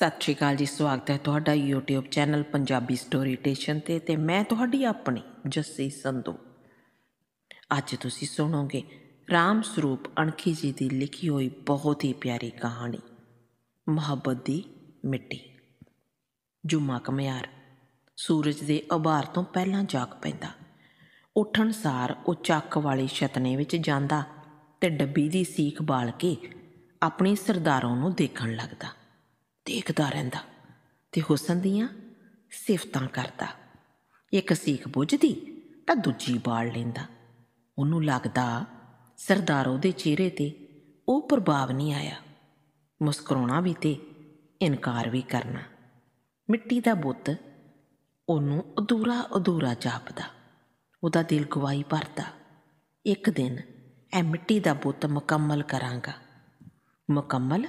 ਸਤਿ ਸ਼੍ਰੀ ਅਕਾਲ ਜੀ ਸਵਾਗਤ ਹੈ ਤੁਹਾਡਾ YouTube channel Punjabi Story Station ਤੇ ਤੇ ਮੈਂ ਤੁਹਾਡੀ ਆਪਣੀ ਜੱਸੀ ਸੰਧੂ ਅੱਜ ਤੁਸੀਂ ਸੁਣੋਗੇ ਰਾਮ ਸਰੂਪ ਅਣਖੀ ਜੀ ਦੀ ਲਿਖੀ ਹੋਈ ਬਹੁਤ ਹੀ ਪਿਆਰੀ ਕਹਾਣੀ ਮੁਹੱਬਤ ਦੀ ਮਿੱਟੀ ਜੁਮਾ ਕਮਿਆਰ ਸੂਰਜ ਦੇ ਉਭਾਰ ਤੋਂ ਪਹਿਲਾਂ ਜਾਗ ਪੈਂਦਾ ਉੱਠਣ ਸਾਰ ਉਹ ਚੱਕ ਵਾਲੀ ਛਤਨੇ ਵਿੱਚ ਜਾਂਦਾ ਤੇ ਡੱਬੀ ਦੀ ਸੀਖ ਬਾਲ ਕੇ ਆਪਣੇ ਸਰਦਾਰਾਂ ਨੂੰ ਦੇਖਣ ਲੱਗਦਾ ਦੇਖਦਾ ਰਹਿੰਦਾ ਤੇ ਹੁਸਨ ਦੀਆਂ ਸਿਫਤਾਂ ਕਰਦਾ ਇੱਕ ਸੀਖ ਬੁੱਝਦੀ ਤਾਂ ਦੂਜੀ ਬਾੜ ਲੈਂਦਾ ਉਹਨੂੰ ਲੱਗਦਾ ਸਰਦਾਰ ਉਹਦੇ ਚਿਹਰੇ ਤੇ ਉਹ ਪ੍ਰਭਾਵ ਨਹੀਂ ਆਇਆ ਮੁਸਕਰਾਉਣਾ ਵੀ ਤੇ ਇਨਕਾਰ ਵੀ ਕਰਨਾ ਮਿੱਟੀ ਦਾ ਬੁੱਤ ਉਹਨੂੰ ਅਧੂਰਾ ਅਧੂਰਾ ਜਾਪਦਾ ਉਹਦਾ ਦਿਲ ਗਵਾਈ ਭਰਦਾ ਇੱਕ ਦਿਨ ਐ ਮਿੱਟੀ ਦਾ ਬੁੱਤ ਮੁਕੰਮਲ ਕਰਾਂਗਾ ਮੁਕੰਮਲ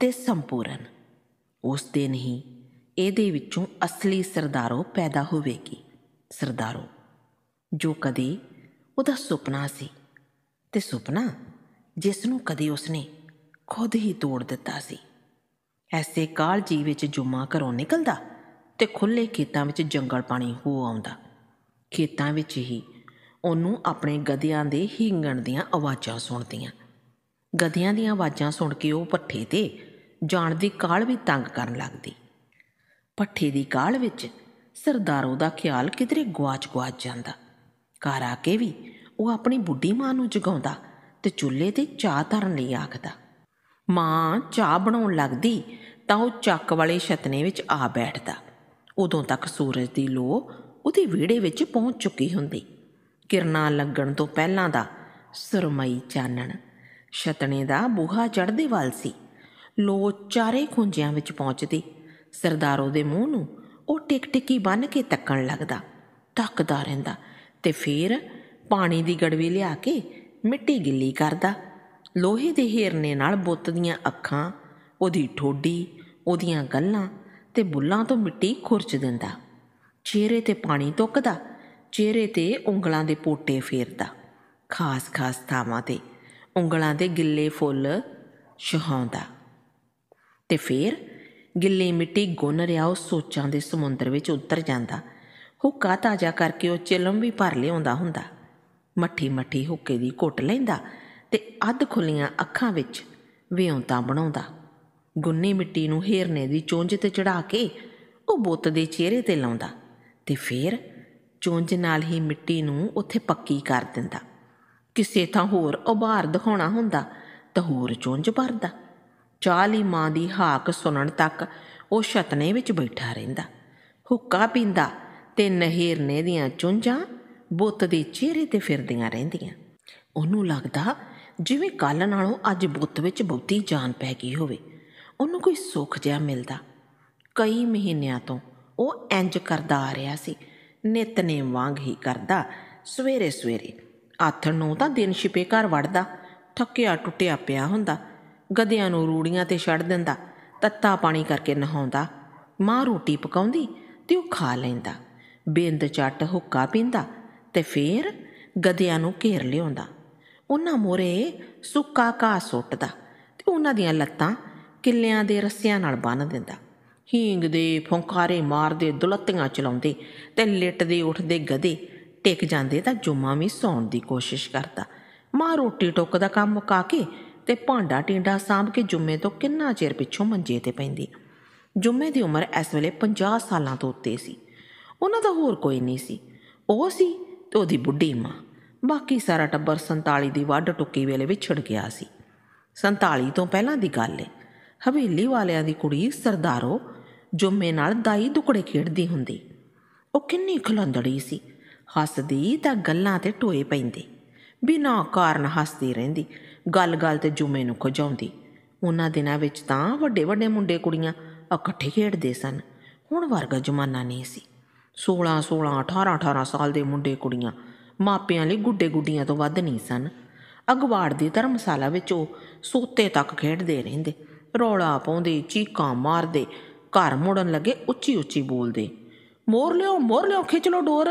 ਤੇ ਸੰਪੂਰਨ ਉਸ ਦਿਨ ਹੀ ਇਹਦੇ ਵਿੱਚੋਂ ਅਸਲੀ ਸਰਦਾਰੋ ਪੈਦਾ ਹੋਵੇਗੀ ਸਰਦਾਰੋ ਜੋ ਕਦੇ ਉਹਦਾ ਸੁਪਨਾ ਸੀ ਤੇ ਸੁਪਨਾ ਜਿਸ ਨੂੰ ਕਦੇ ਉਸਨੇ ਖੁਦ ਹੀ ਤੋੜ ਦਿੱਤਾ ਸੀ ਐਸੇ ਕਾਲ ਜੀ ਵਿੱਚ ਜੁਮਾ ਘਰੋਂ ਨਿਕਲਦਾ ਤੇ ਖੁੱਲੇ ਖੇਤਾਂ ਵਿੱਚ ਜੰਗਲ ਪਾਣੀ ਹੋ ਆਉਂਦਾ ਖੇਤਾਂ ਵਿੱਚ ਹੀ ਉਹਨੂੰ ਆਪਣੇ ਗਧਿਆਂ ਦੇ ਹਿੰਗਣ ਦੀਆਂ ਆਵਾਜ਼ਾਂ ਸੁਣਦੀਆਂ ਗਧਿਆਂ ਦੀਆਂ ਆਵਾਜ਼ਾਂ ਸੁਣ ਕੇ ਉਹ ਪੱਠੇ ਤੇ ਜਾਣ ਦੀ ਕਾਲ ਵੀ ਤੰਗ ਕਰਨ ਲੱਗਦੀ ਪੱਠੇ ਦੀ ਕਾਲ ਵਿੱਚ ਸਰਦਾਰੋ ਦਾ ਖਿਆਲ ਕਿਧਰੇ ਗਵਾਚ-ਗਵਾਚ ਜਾਂਦਾ ਘਰ ਆ ਕੇ ਵੀ ਉਹ ਆਪਣੀ ਬੁੱਢੀ ਮਾਂ ਨੂੰ ਜਗਾਉਂਦਾ ਤੇ ਚੁੱਲ੍ਹੇ ਤੇ ਚਾਹ ਧਰਨ ਲਈ ਆਖਦਾ ਮਾਂ ਚਾਹ ਬਣਾਉਣ ਲੱਗਦੀ ਤਾਂ ਉਹ ਚੱਕ ਵਾਲੇ ਛਤਨੇ ਵਿੱਚ ਆ ਬੈਠਦਾ ਉਦੋਂ ਤੱਕ ਸੂਰਜ ਦੀ ਲੋ ਉਹਦੇ ਵਿਹੜੇ ਵਿੱਚ ਪਹੁੰਚ ਚੁੱਕੀ ਹੁੰਦੀ ਕਿਰਨਾਂ ਲੱਗਣ ਤੋਂ ਪਹਿਲਾਂ ਦਾ ਸਰਮਈ ਚਾਨਣ ਛਤਨੇ ਦਾ ਬੂਹਾ ਚੜਦੇ ਵਾਲ ਸੀ ਲੋ ਚਾਰੇ ਖੁੰਝਿਆਂ ਵਿੱਚ ਪਹੁੰਚਦੀ ਸਰਦਾਰੋ ਦੇ ਮੂੰਹ ਨੂੰ ਉਹ ਟਿਕਟਿਕੀ ਬੰਨ ਕੇ ਤੱਕਣ ਲੱਗਦਾ ਤੱਕਦਾ ਰਹਿੰਦਾ ਤੇ ਫੇਰ ਪਾਣੀ ਦੀ ਗੜਵੀ ਲਿਆ ਕੇ ਮਿੱਟੀ ਗਿੱਲੀ ਕਰਦਾ ਲੋਹੇ ਦੇ ਹੀਰਨੇ ਨਾਲ ਬੁੱਤ ਦੀਆਂ ਅੱਖਾਂ ਉਹਦੀ ਠੋਡੀ ਉਹਦੀਆਂ ਗੱਲਾਂ ਤੇ ਬੁੱਲਾਂ ਤੋਂ ਮਿੱਟੀ ਖੁਰਚ ਦਿੰਦਾ ਚਿਹਰੇ ਤੇ ਪਾਣੀ ਤੁੱਕਦਾ ਚਿਹਰੇ ਤੇ ਉਂਗਲਾਂ ਦੇ ਪੋਟੇ ਫੇਰਦਾ ਖਾਸ-ਖਾਸ ਥਾਵਾਂ ਤੇ ਉਂਗਲਾਂ ਦੇ ਗਿੱਲੇ ਫੁੱਲ ਸ਼ਹਾਉਂਦਾ ਤੇ ਫੇਰ ਗਿੱਲੀ ਮਿੱਟੀ ਗੁੰਨ ਰਿਹਾ ਉਹ ਸੋਚਾਂ ਦੇ ਸਮੁੰਦਰ ਵਿੱਚ ਉਤਰ ਜਾਂਦਾ ਹੁੱਕਾ ਤਾਜ਼ਾ ਕਰਕੇ ਉਹ ਚਿਲਮ ਵੀ ਭਰ ਲਿਆਉਂਦਾ ਹੁੰਦਾ ਮੱਠੀ ਮੱਠੀ ਹੁੱਕੇ ਦੀ ਘੁੱਟ ਲੈਂਦਾ ਤੇ ਅੱਧ ਖੁੱਲੀਆਂ ਅੱਖਾਂ ਵਿੱਚ ਵਿਉਂਤਾ ਬਣਾਉਂਦਾ ਗੁੰਨੀ ਮਿੱਟੀ ਨੂੰ ਹੀਰਨੇ ਦੀ ਚੁੰਝ ਤੇ ਚੜਾ ਕੇ ਉਹ ਬੁੱਤ ਦੇ ਚਿਹਰੇ ਤੇ ਲਾਉਂਦਾ ਤੇ ਫੇਰ ਚੁੰਝ ਨਾਲ ਹੀ ਮਿੱਟੀ ਨੂੰ ਉੱਥੇ ਪੱਕੀ ਕਰ ਦਿੰਦਾ ਕਿਸੇ ਥਾਂ ਹੋਰ ਉਭਾਰ ਦਿਖਾਉਣਾ ਹੁੰਦਾ ਤਾਂ ਹੋਰ ਚੁੰਝ ਭਰਦਾ ਚਾਲੀ ਮਾਂ ਦੀ ਹਾਕ ਸੁਣਨ ਤੱਕ ਉਹ ਛਤਨੇ ਵਿੱਚ ਬੈਠਾ ਰਹਿੰਦਾ ਹੁੱਕਾ ਪੀਂਦਾ ਤੇ ਨਹਿਰਨੇ ਦੀਆਂ ਚੁੰਝਾਂ ਬੁੱਤ ਦੇ ਚਿਹਰੇ ਤੇ ਫਿਰਦੀਆਂ ਰਹਿੰਦੀਆਂ ਉਹਨੂੰ ਲੱਗਦਾ ਜਿਵੇਂ ਕੱਲ ਨਾਲੋਂ ਅੱਜ ਬੁੱਤ ਵਿੱਚ ਬਹੁਤੀ ਜਾਨ ਪੈ ਗਈ ਹੋਵੇ ਉਹਨੂੰ ਕੋਈ ਸੁੱਖ ਜਿਹਾ ਮਿਲਦਾ ਕਈ ਮਹੀਨਿਆਂ ਤੋਂ ਉਹ ਇੰਜ ਕਰਦਾ ਆ ਰਿਹਾ ਸੀ ਨਿਤਨੇ ਵਾਂਗ ਹੀ ਕਰਦਾ ਸਵੇਰੇ ਸਵੇਰੇ ਆਥਣ ਨੂੰ ਤਾਂ ਦਿਨ ਛਿਪੇ ਘਰ ਵੜਦਾ ਥੱਕਿਆ ਟੁੱਟਿਆ ਪਿਆ ਹੁੰਦਾ ਗਧਿਆਂ ਨੂੰ ਰੂੜੀਆਂ ਤੇ ਛੱਡ ਦਿੰਦਾ ਤੱਤਾ ਪਾਣੀ ਕਰਕੇ ਨਹਾਉਂਦਾ ਮਾਂ ਰੋਟੀ ਪਕਾਉਂਦੀ ਤੇ ਉਹ ਖਾ ਲੈਂਦਾ ਬਿੰਦ ਚੱਟ ਹੁੱਕਾ ਪੀਂਦਾ ਤੇ ਫੇਰ ਗਧਿਆਂ ਨੂੰ ਘੇਰ ਲਿਆਉਂਦਾ ਉਹਨਾਂ ਮੋਰੇ ਸੁੱਕਾ ਘਾਹ ਸੁੱਟਦਾ ਤੇ ਉਹਨਾਂ ਦੀਆਂ ਲੱਤਾਂ ਕਿੱਲਿਆਂ ਦੇ ਰੱਸਿਆਂ ਨਾਲ ਬੰਨ ਦਿੰਦਾ ਹੀਂਗ ਦੇ ਫੁੰਕਾਰੇ ਮਾਰਦੇ ਦੁਲੱਤੀਆਂ ਚਲਾਉਂਦੇ ਤੇ ਲਿਟਦੇ ਉੱਠਦੇ ਗਧੇ ਟਿਕ ਜਾਂਦੇ ਤਾਂ ਜੁਮਾ ਵੀ ਸੌਣ ਦੀ ਕੋਸ਼ਿਸ਼ ਕਰਦਾ ਮਾਂ ਰੋਟੀ ਟੁੱਕ ਦਾ ਕੰਮ ਮੁਕਾ ਕੇ ਤੇ ਭਾਂਡਾ ਟਿੰਡਾ ਸਾਂਭ ਕੇ ਜੁੰਮੇ ਤੋਂ ਕਿੰਨਾ ਚਿਰ ਪਿੱਛੋਂ ਮੰਜੇ ਤੇ ਪੈਂਦੀ ਜੁੰਮੇ ਦੀ ਉਮਰ ਇਸ ਵੇਲੇ 50 ਸਾਲਾਂ ਤੋਂ ਉੱਤੇ ਸੀ ਉਹਨਾਂ ਦਾ ਹੋਰ ਕੋਈ ਨਹੀਂ ਸੀ ਉਹ ਸੀ ਤੇ ਉਹਦੀ ਬੁੱਢੀ ਮਾਂ ਬਾਕੀ ਸਾਰਾ ਟੱਬਰ 47 ਦੀ ਵੱਡ ਟੁੱਕੀ ਵੇਲੇ ਵਿਛੜ ਗਿਆ ਸੀ 47 ਤੋਂ ਪਹਿਲਾਂ ਦੀ ਗੱਲ ਏ ਹਵੇਲੀ ਵਾਲਿਆਂ ਦੀ ਕੁੜੀ ਸਰਦਾਰੋ ਜੁੰਮੇ ਨਾਲ ਦਾਈ ਦੁਕੜੇ ਖੇਡਦੀ ਹੁੰਦੀ ਉਹ ਕਿੰਨੀ ਖਲੰਦੜੀ ਸੀ ਹੱਸਦੀ ਤਾਂ ਗੱਲਾਂ ਤੇ ਟੋਏ ਪੈਂਦੇ ਬਿਨਾਂ ਕਾਰਨ ਹੱਸਦੀ ਰਹਿੰਦੀ ਗੱਲ-ਗੱਲ ਤੇ ਜੁਮੇ ਨੂੰ ਖਜਾਉਂਦੀ ਉਹਨਾਂ ਦਿਨਾਂ ਵਿੱਚ ਤਾਂ ਵੱਡੇ-ਵੱਡੇ ਮੁੰਡੇ ਕੁੜੀਆਂ ਇਕੱਠੇ ਖੇਡਦੇ ਸਨ ਹੁਣ ਵਰਗਾ ਜ਼ਮਾਨਾ ਨਹੀਂ ਸੀ 16 16 18 18 ਸਾਲ ਦੇ ਮੁੰਡੇ ਕੁੜੀਆਂ ਮਾਪਿਆਂ ਲਈ ਗੁੱਡੇ ਗੁੱਡੀਆਂ ਤੋਂ ਵੱਧ ਨਹੀਂ ਸਨ ਅਗਵਾੜ ਦੀ ਧਰਮਸ਼ਾਲਾ ਵਿੱਚ ਉਹ ਸੋਤੇ ਤੱਕ ਖੇਡਦੇ ਰਹਿੰਦੇ ਰੌਲਾ ਪਾਉਂਦੇ ਚੀਕਾਂ ਮਾਰਦੇ ਘਰ ਮੋੜਨ ਲੱਗੇ ਉੱਚੀ ਉੱਚੀ ਬੋਲਦੇ ਮੋਰ ਲਿਓ ਮੋਰ ਲਿਓ ਖਿੱਚ ਲੋ ਡੋਰ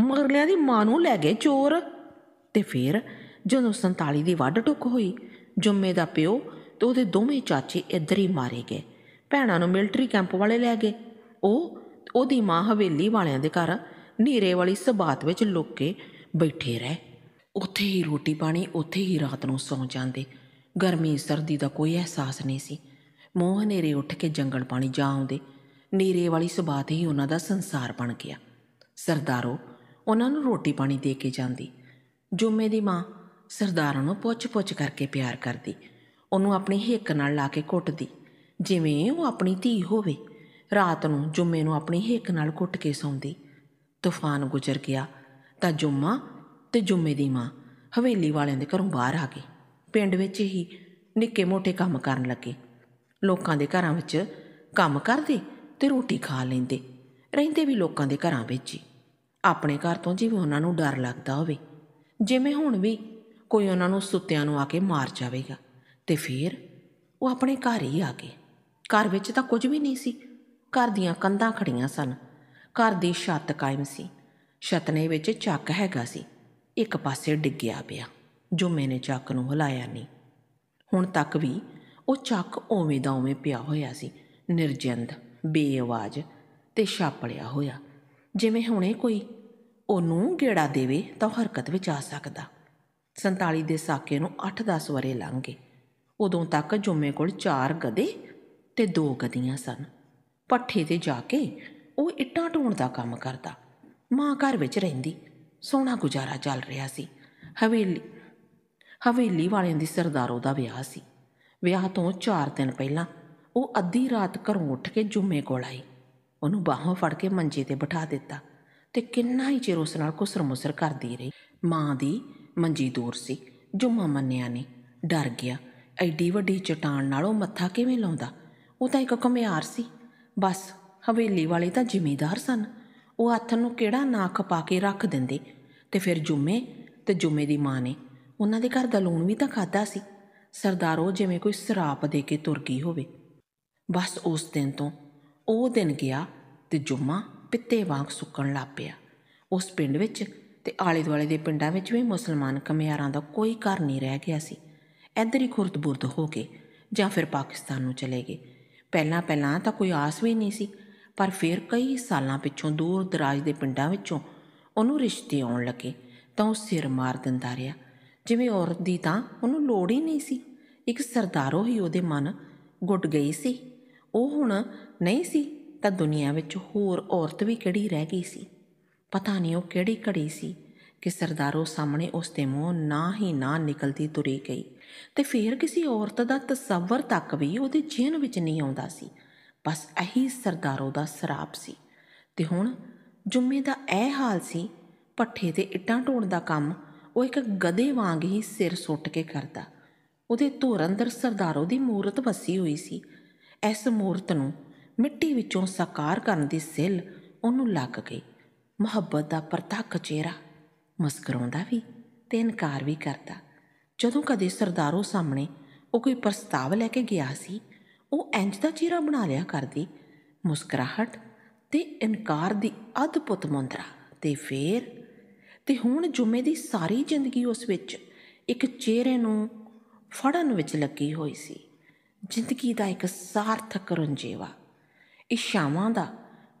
ਮਗਰਲਿਆਂ ਦੀ ਮਾਂ ਨੂੰ ਲੈ ਗਏ ਚੋਰ ਤੇ ਫਿਰ ਜਦੋਂ 47 ਦੀ ਵੱਡ ਟੁੱਕ ਹੋਈ ਜੁੰਮੇ ਦਾ ਪਿਓ ਤੇ ਉਹਦੇ ਦੋਵੇਂ ਚਾਚੇ ਇੱਧਰ ਹੀ ਮਾਰੇ ਗਏ ਭੈਣਾਂ ਨੂੰ ਮਿਲਟਰੀ ਕੈਂਪ ਵਾਲੇ ਲੈ ਗਏ ਉਹ ਉਹਦੀ ਮਾਂ ਹਵੇਲੀ ਵਾਲਿਆਂ ਦੇ ਘਰ ਨੀਰੇ ਵਾਲੀ ਸਬਾਤ ਵਿੱਚ ਲੁੱਕ ਕੇ ਬੈਠੇ ਰਹੇ ਉੱਥੇ ਹੀ ਰੋਟੀ ਪਾਣੀ ਉੱਥੇ ਹੀ ਰਾਤ ਨੂੰ ਸੌਂ ਜਾਂਦੇ ਗਰਮੀ ਸਰਦੀ ਦਾ ਕੋਈ ਅਹਿਸਾਸ ਨਹੀਂ ਸੀ ਮੋਹ ਹਨੇਰੇ ਉੱਠ ਕੇ ਜੰਗਲ ਪਾਣੀ ਜਾ ਆਉਂਦੇ ਨੀਰੇ ਵਾਲੀ ਸਬਾਤ ਹੀ ਉਹਨਾਂ ਦਾ ਸੰਸਾਰ ਬਣ ਗਿਆ ਸਰਦਾਰੋ ਉਹਨਾਂ ਨੂੰ ਰੋਟੀ ਪਾਣੀ ਦੇ ਕੇ ਜਾਂਦੀ ਜੁਮੇ ਦੀ ਮਾਂ ਸਰਦਾਰ ਨੂੰ ਪੁੱਛ-ਪੁੱਛ ਕਰਕੇ ਪਿਆਰ ਕਰਦੀ ਉਹਨੂੰ ਆਪਣੀ ਹਿੱਕ ਨਾਲ ਲਾ ਕੇ ਘੁੱਟਦੀ ਜਿਵੇਂ ਉਹ ਆਪਣੀ ਧੀ ਹੋਵੇ ਰਾਤ ਨੂੰ ਜੁਮੇ ਨੂੰ ਆਪਣੀ ਹਿੱਕ ਨਾਲ ਘੁੱਟ ਕੇ ਸੌਂਦੀ ਤੂਫਾਨ ਗੁਜ਼ਰ ਗਿਆ ਤਾਂ ਜੁਮਾ ਤੇ ਜੁਮੇ ਦੀ ਮਾਂ ਹਵੇਲੀ ਵਾਲਿਆਂ ਦੇ ਘਰੋਂ ਬਾਹਰ ਆ ਗਏ ਪਿੰਡ ਵਿੱਚ ਹੀ ਨਿੱਕੇ-ਮੋਟੇ ਕੰਮ ਕਰਨ ਲੱਗੇ ਲੋਕਾਂ ਦੇ ਘਰਾਂ ਵਿੱਚ ਕੰਮ ਕਰਦੇ ਤੇ ਰੋਟੀ ਖਾ ਲੈਂਦੇ ਰਹਿੰਦੇ ਵੀ ਲੋਕਾਂ ਦੇ ਘਰਾਂ ਵਿੱਚ ਹੀ ਆਪਣੇ ਘਰ ਤੋਂ ਜਿਵੇਂ ਉਹਨਾਂ ਨੂੰ ਡਰ ਲੱਗਦਾ ਹੋਵੇ ਜਿਵੇਂ ਹੁਣ ਵੀ ਕੋਈ ਉਹਨਾਂ ਨੂੰ ਸੁੱਤਿਆਂ ਨੂੰ ਆ ਕੇ ਮਾਰ ਜਾਵੇਗਾ ਤੇ ਫਿਰ ਉਹ ਆਪਣੇ ਘਰ ਹੀ ਆ ਗਏ ਘਰ ਵਿੱਚ ਤਾਂ ਕੁਝ ਵੀ ਨਹੀਂ ਸੀ ਘਰ ਦੀਆਂ ਕੰਧਾਂ ਖੜੀਆਂ ਸਨ ਘਰ ਦੀ ਛੱਤ ਕਾਇਮ ਸੀ ਨੇ ਵਿੱਚ ਚੱਕ ਹੈਗਾ ਸੀ ਇੱਕ ਪਾਸੇ ਡਿੱਗਿਆ ਪਿਆ ਜੋ ਮੈਨੇ ਚੱਕ ਨੂੰ ਹਿਲਾਇਆ ਨਹੀਂ ਹੁਣ ਤੱਕ ਵੀ ਉਹ ਚੱਕ ਓਵੇਂ ਦਾ ਓਵੇਂ ਪਿਆ ਹੋਇਆ ਸੀ ਨਿਰਜੰਦ ਬੇਆਵਾਜ਼ ਤੇ ਛਾਪੜਿਆ ਹੋਇਆ ਜਿਵੇਂ ਹੁਣੇ ਕੋਈ ਉਹਨੂੰ ਢੇੜਾ ਦੇਵੇ ਤਾਂ ਹਰਕਤ ਵਿੱਚ ਆ ਸਕਦਾ 47 ਦੇ ਸਾਕੇ ਨੂੰ 8-10 ਵਰੇ ਲੰਘ ਗਏ ਉਦੋਂ ਤੱਕ ਜੁੰਮੇ ਕੋਲ 4 ਗਦੇ ਤੇ 2 ਗਦੀਆਂ ਸਨ ਪੱਠੇ ਤੇ ਜਾ ਕੇ ਉਹ ਇੱਟਾਂ ਢੋਣ ਦਾ ਕੰਮ ਕਰਦਾ ਮਾਂ ਘਰ ਵਿੱਚ ਰਹਿੰਦੀ ਸੋਹਣਾ ਗੁਜ਼ਾਰਾ ਚੱਲ ਰਿਹਾ ਸੀ ਹਵੇਲੀ ਹਵੇਲੀ ਵਾਲਿਆਂ ਦੀ ਸਰਦਾਰੋ ਦਾ ਵਿਆਹ ਸੀ ਵਿਆਹ ਤੋਂ 4 ਦਿਨ ਪਹਿਲਾਂ ਉਹ ਅੱਧੀ ਰਾਤ ਘਰੋਂ ਉੱਠ ਕੇ ਜੁੰਮੇ ਕੋਲ ਆਈ ਉਹਨੂੰ ਬਾਹਾਂ ਫੜ ਕੇ ਮੰਜੇ ਤੇ ਬਿਠਾ ਦਿੱਤਾ ਤੇ ਕਿੰਨਾ ਹੀ ਚਿਰ ਉਸ ਨਾਲ ਕੁਸਰ-ਮੁਸਰ ਕਰਦੀ ਰਹੀ ਮਾਂ ਦੀ ਮੰਜੀ ਦੂਰ ਸੀ ਜੁਮਾ ਮੰਨਿਆ ਨੇ ਡਰ ਗਿਆ ਐਡੀ ਵੱਡੀ ਚਟਾਨ ਨਾਲ ਉਹ ਮੱਥਾ ਕਿਵੇਂ ਲਾਉਂਦਾ ਉਹ ਤਾਂ ਇੱਕ ਕਮਿਆਰ ਸੀ ਬਸ ਹਵੇਲੀ ਵਾਲੇ ਤਾਂ ਜ਼ਿਮੀਦਾਰ ਸਨ ਉਹ ਹੱਥ ਨੂੰ ਕਿਹੜਾ ਨਾ ਖਪਾ ਕੇ ਰੱਖ ਦਿੰਦੇ ਤੇ ਫਿਰ ਜੁਮੇ ਤੇ ਜੁਮੇ ਦੀ ਮਾਂ ਨੇ ਉਹਨਾਂ ਦੇ ਘਰ ਦਾ ਲੂਣ ਵੀ ਤਾਂ ਖਾਦਾ ਸੀ ਸਰਦਾਰ ਉਹ ਜਿਵੇਂ ਕੋਈ ਸਰਾਪ ਦੇ ਕੇ ਤੁਰ ਗਈ ਹੋਵੇ ਬਸ ਉਸ ਦਿਨ ਤੋਂ ਉਹ ਦਿਨ ਗਿਆ ਤੇ ਜੁਮਾ ਪਿੱਤੇ ਵਾਂਗ ਸੁੱਕਣ ਲੱਪਿਆ ਉਸ ਪਿੰਡ ਵਿੱਚ ਤੇ ਆਲੇ ਦੁਆਲੇ ਦੇ ਪਿੰਡਾਂ ਵਿੱਚ ਵੀ ਮੁਸਲਮਾਨ ਕਮਿਆਰਾਂ ਦਾ ਕੋਈ ਘਰ ਨਹੀਂ ਰਹਿ ਗਿਆ ਸੀ ਇੱਧਰ ਹੀ ਖੁਰਦਬੁਰਦ ਹੋ ਕੇ ਜਾਂ ਫਿਰ ਪਾਕਿਸਤਾਨ ਨੂੰ ਚਲੇ ਗਏ ਪਹਿਲਾਂ ਪਹਿਲਾਂ ਤਾਂ ਕੋਈ ਆਸ ਵੀ ਨਹੀਂ ਸੀ ਪਰ ਫਿਰ ਕਈ ਸਾਲਾਂ ਪਿੱਛੋਂ ਦੂਰ ਦਰਾਜ ਦੇ ਪਿੰਡਾਂ ਵਿੱਚੋਂ ਉਹਨੂੰ ਰਿਸ਼ਤੇ ਆਉਣ ਲੱਗੇ ਤਾਂ ਉਹ ਸਿਰ ਮਾਰ ਦਿੰਦਾ ਰਿਹਾ ਜਿਵੇਂ ਔਰਤ ਦੀ ਤਾਂ ਉਹਨੂੰ ਲੋੜ ਹੀ ਨਹੀਂ ਸੀ ਇੱਕ ਸਰਦਾਰੋ ਹੀ ਉਹਦੇ ਮਨ ਗੁੱਟ ਗਈ ਸੀ ਉਹ ਹੁਣ ਨਹੀਂ ਸੀ ਤਾਂ ਦੁਨੀਆ ਵਿੱਚ ਹੋਰ ਔਰਤ ਵੀ ਕਿਹੜੀ ਰਹਿ ਗਈ ਸੀ ਪਤਾ ਨਹੀਂ ਉਹ ਕਿਹੜੀ ਘੜੀ ਸੀ ਕਿ ਸਰਦਾਰੋ ਸਾਹਮਣੇ ਉਸ ਦੇ ਮੂੰਹ ਨਾ ਹੀ ਨਾ ਨਿਕਲਦੀ ਤੁਰੀ ਗਈ ਤੇ ਫੇਰ ਕਿਸੇ ਔਰਤ ਦਾ ਤਸੱਵਰ ਤੱਕ ਵੀ ਉਹਦੇ ਜੀਨ ਵਿੱਚ ਨਹੀਂ ਆਉਂਦਾ ਸੀ ਬਸ ਇਹੀ ਸਰਦਾਰੋ ਦਾ ਸਰਾਪ ਸੀ ਤੇ ਹੁਣ ਜੁੰਮੇ ਦਾ ਇਹ ਹਾਲ ਸੀ ਪੱਠੇ ਤੇ ਇੱਟਾਂ ਢੋਣ ਦਾ ਕੰਮ ਉਹ ਇੱਕ ਗਦੇ ਵਾਂਗ ਹੀ ਸਿਰ ਸੁੱਟ ਕੇ ਕਰਦਾ ਉਹਦੇ ਧੁਰ ਅੰਦਰ ਸਰਦਾਰੋ ਦੀ ਮੂਰਤ ਵਸੀ ਹੋਈ ਸੀ ਇਸ ਮੂਰਤ ਨੂੰ ਮਿੱਟੀ ਵਿੱਚੋਂ ਸਾਕਾਰ ਕਰਨ ਦੀ ਸਿੱਲ ਉਹਨੂੰ ਲੱਗ ਗਈ ਮੁਹੱਬਤ ਦਾ ਪਰਤੱਖ ਚਿਹਰਾ ਮੁਸਕਰਾਉਂਦਾ ਵੀ ਤੇ ਇਨਕਾਰ ਵੀ ਕਰਦਾ ਜਦੋਂ ਕਦੇ ਸਰਦਾਰੋ ਸਾਹਮਣੇ ਉਹ ਕੋਈ ਪ੍ਰਸਤਾਵ ਲੈ ਕੇ ਗਿਆ ਸੀ ਉਹ ਇੰਜ ਦਾ ਚਿਹਰਾ ਬਣਾ ਲਿਆ ਕਰਦੀ ਮੁਸਕਰਾਹਟ ਤੇ ਇਨਕਾਰ ਦੀ ਅਦਭੁਤ ਮੁੰਦਰਾ ਤੇ ਫੇਰ ਤੇ ਹੁਣ ਜੁਮੇ ਦੀ ਸਾਰੀ ਜ਼ਿੰਦਗੀ ਉਸ ਵਿੱਚ ਇੱਕ ਚਿਹਰੇ ਨੂੰ ਫੜਨ ਵਿੱਚ ਲੱਗੀ ਹੋਈ ਸੀ ਜ਼ਿੰਦਗੀ ਦਾ ਇੱਕ ਸਾਰਥਕ ਰੰਜੇਵਾ ਇਸ਼ਾਵਾਂ ਦਾ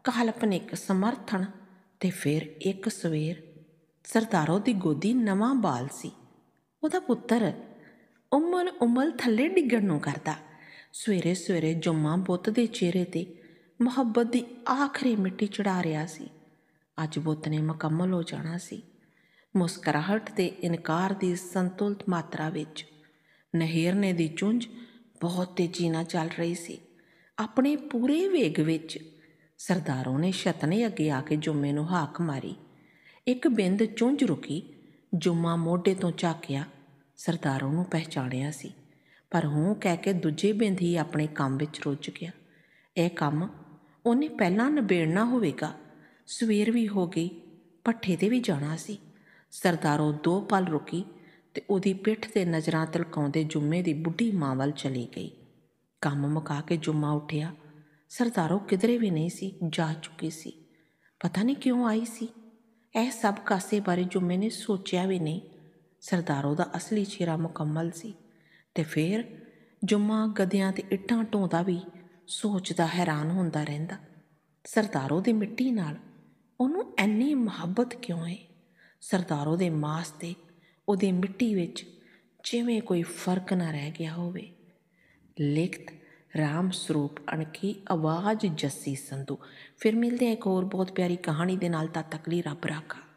ਕਾਲਪਨਿਕ ਸਮਰਥਨ ਤੇ ਫਿਰ ਇੱਕ ਸਵੇਰ ਸਰਦਾਰੋ ਦੀ ਗੋਦੀ ਨਵਾਂ ਬਾਲ ਸੀ ਉਹਦਾ ਪੁੱਤਰ ਉਮਲ ਉਮਲ ਥੱਲੇ ਡਿੱਗਣ ਨੂੰ ਕਰਦਾ ਸਵੇਰੇ ਸਵੇਰੇ ਜੁਮਾ ਬੁੱਤ ਦੇ ਚਿਹਰੇ ਤੇ ਮੁਹੱਬਤ ਦੀ ਆਖਰੀ ਮਿੱਟੀ ਚੜਾ ਰਿਹਾ ਸੀ ਅੱਜ ਬੁੱਤ ਨੇ ਮੁਕੰਮਲ ਹੋ ਜਾਣਾ ਸੀ ਮੁਸਕਰਾਹਟ ਤੇ ਇਨਕਾਰ ਦੀ ਸੰਤੁਲਿਤ ਮਾਤਰਾ ਵਿੱਚ ਨਹਿਰਨੇ ਦੀ ਚੁੰਝ ਬਹੁਤ ਤੇਜ਼ੀ ਨਾਲ ਚੱਲ ਰਹੀ ਸੀ ਆਪਣੇ ਪੂਰੇ ਵੇਗ ਵਿੱਚ ਸਰਦਾਰੋਂ ਨੇ ਛਤਨੇ ਅੱਗੇ ਆ ਕੇ ਜੁੰਮੇ ਨੂੰ ਹਾਕ ਮਾਰੀ ਇੱਕ ਬਿੰਦ ਚੁੰਝ ਰੁਕੀ ਜੁੰਮਾ ਮੋਢੇ ਤੋਂ ਝਾਕਿਆ ਸਰਦਾਰੋਂ ਨੂੰ ਪਹਿਚਾਣਿਆ ਸੀ ਪਰ ਹੂੰ ਕਹਿ ਕੇ ਦੂਜੇ ਬਿੰਦ ਹੀ ਆਪਣੇ ਕੰਮ ਵਿੱਚ ਰੁੱਝ ਗਿਆ ਇਹ ਕੰਮ ਉਹਨੇ ਪਹਿਲਾਂ ਨਿਬੇੜਨਾ ਹੋਵੇਗਾ ਸਵੇਰ ਵੀ ਹੋ ਗਈ ਪੱਠੇ ਤੇ ਵੀ ਜਾਣਾ ਸੀ ਸਰਦਾਰੋਂ ਦੋ ਪਲ ਰੁਕੀ ਤੇ ਉਹਦੀ ਪਿੱਠ ਤੇ ਨਜ਼ਰਾਂ ਤਲਕਾਉਂਦੇ ਜੁੰਮੇ ਦੀ ਬੁੱਢੀ ਮਾਂ ਵੱਲ ਚਲੀ ਗਈ ਕੰਮ ਮੁਕਾ ਕੇ ਜੁੰਮਾ ਉੱਠਿਆ ਸਰਦਾਰੋ ਕਿਧਰੇ ਵੀ ਨਹੀਂ ਸੀ ਜਾ ਚੁੱਕੀ ਸੀ ਪਤਾ ਨਹੀਂ ਕਿਉਂ ਆਈ ਸੀ ਇਹ ਸਭ ਕਾਸੇ ਬਾਰੇ ਜੋ ਮੈਨੇ ਸੋਚਿਆ ਵੀ ਨਹੀਂ ਸਰਦਾਰੋ ਦਾ ਅਸਲੀ ਚਿਹਰਾ ਮੁਕੰਮਲ ਸੀ ਤੇ ਫਿਰ ਜੁਮਾ ਗਦਿਆਂ ਤੇ ਇੱਟਾਂ ਢੋਂਦਾ ਵੀ ਸੋਚਦਾ ਹੈਰਾਨ ਹੁੰਦਾ ਰਹਿੰਦਾ ਸਰਦਾਰੋ ਦੀ ਮਿੱਟੀ ਨਾਲ ਉਹਨੂੰ ਐਨੀ ਮੁਹੱਬਤ ਕਿਉਂ ਹੈ ਸਰਦਾਰੋ ਦੇ ਮਾਸ ਤੇ ਉਹਦੀ ਮਿੱਟੀ ਵਿੱਚ ਜਿਵੇਂ ਕੋਈ ਫਰਕ ਨਾ ਰਹਿ ਗਿਆ ਹੋਵੇ ਲਿਖਤ ਰਾਮ ਸਰੂਪ ਅਣਖੀ ਆਵਾਜ਼ ਜੱਸੀ ਸੰਧੂ ਫਿਰ ਮਿਲਦੇ ਆ ਇੱਕ ਹੋਰ ਬਹੁਤ ਪਿਆਰੀ ਕਹਾਣੀ ਦੇ ਨਾਲ ਤਦ ਤੱਕ ਲਈ ਰੱਬ ਰਾਖਾ